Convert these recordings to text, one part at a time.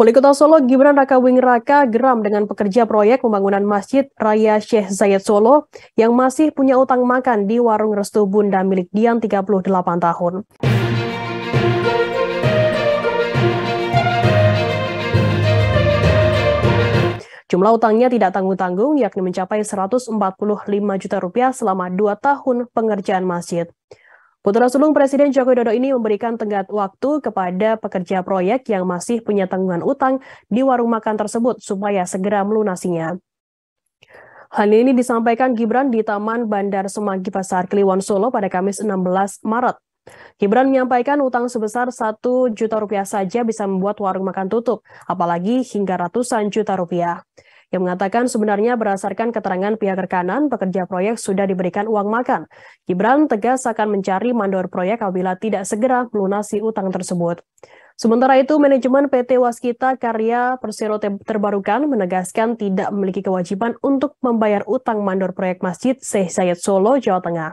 Wali Kota Solo Gibran Raka Wing Raka geram dengan pekerja proyek pembangunan Masjid Raya Syekh Zayed Solo yang masih punya utang makan di warung restu Bunda milik Dian 38 tahun. Jumlah utangnya tidak tanggung-tanggung, yakni mencapai 145 juta rupiah selama dua tahun pengerjaan masjid. Putra sulung Presiden Joko Widodo ini memberikan tenggat waktu kepada pekerja proyek yang masih punya tanggungan utang di warung makan tersebut supaya segera melunasinya. Hal ini disampaikan Gibran di Taman Bandar Semanggi Pasar Kliwon Solo pada Kamis 16 Maret. Gibran menyampaikan utang sebesar satu juta rupiah saja bisa membuat warung makan tutup, apalagi hingga ratusan juta rupiah yang mengatakan sebenarnya berdasarkan keterangan pihak rekanan, pekerja proyek sudah diberikan uang makan. Gibran tegas akan mencari mandor proyek apabila tidak segera melunasi utang tersebut. Sementara itu, manajemen PT Waskita Karya Persero Terbarukan menegaskan tidak memiliki kewajiban untuk membayar utang mandor proyek masjid Syekh Sayed Solo, Jawa Tengah.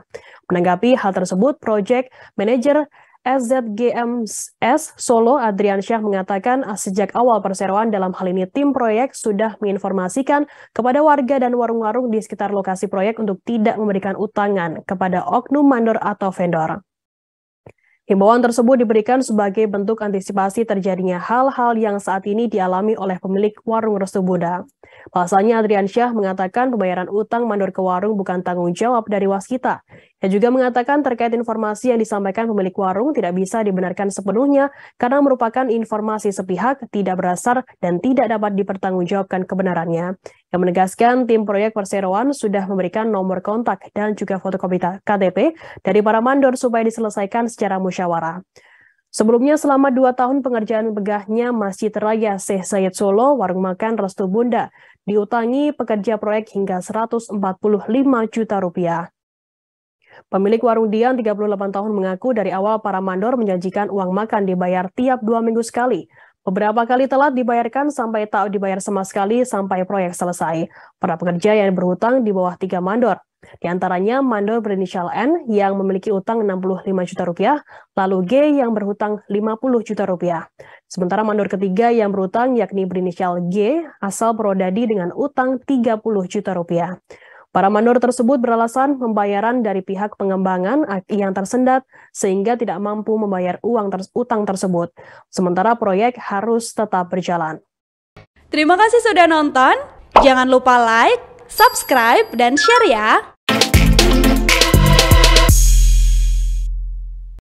Menanggapi hal tersebut, proyek manajer SZGMS Solo Adrian Syah mengatakan ah, sejak awal perseroan dalam hal ini tim proyek sudah menginformasikan kepada warga dan warung-warung di sekitar lokasi proyek untuk tidak memberikan utangan kepada oknum mandor atau vendor. Himbauan tersebut diberikan sebagai bentuk antisipasi terjadinya hal-hal yang saat ini dialami oleh pemilik warung Restu Buddha. Pasalnya Adrian Syah mengatakan pembayaran utang mandor ke warung bukan tanggung jawab dari waskita. Ia juga mengatakan terkait informasi yang disampaikan pemilik warung tidak bisa dibenarkan sepenuhnya karena merupakan informasi sepihak, tidak berasar, dan tidak dapat dipertanggungjawabkan kebenarannya. Yang menegaskan tim proyek perseroan sudah memberikan nomor kontak dan juga fotokopi KTP dari para mandor supaya diselesaikan secara musyawarah. Sebelumnya selama dua tahun pengerjaan begahnya Masjid Raya Syekh Sayed Solo, Warung Makan Restu Bunda, diutangi pekerja proyek hingga 145 juta rupiah. Pemilik warung Dian 38 tahun mengaku dari awal para mandor menjanjikan uang makan dibayar tiap dua minggu sekali. Beberapa kali telat dibayarkan sampai tak dibayar sama sekali sampai proyek selesai. Para pekerja yang berhutang di bawah tiga mandor. Di antaranya mandor berinisial N yang memiliki utang 65 juta rupiah, lalu G yang berhutang 50 juta rupiah. Sementara mandor ketiga yang berhutang yakni berinisial G asal Prodadi dengan utang 30 juta rupiah. Para mandor tersebut beralasan pembayaran dari pihak pengembangan yang tersendat sehingga tidak mampu membayar uang ter utang tersebut. Sementara proyek harus tetap berjalan. Terima kasih sudah nonton. Jangan lupa like, subscribe, dan share ya.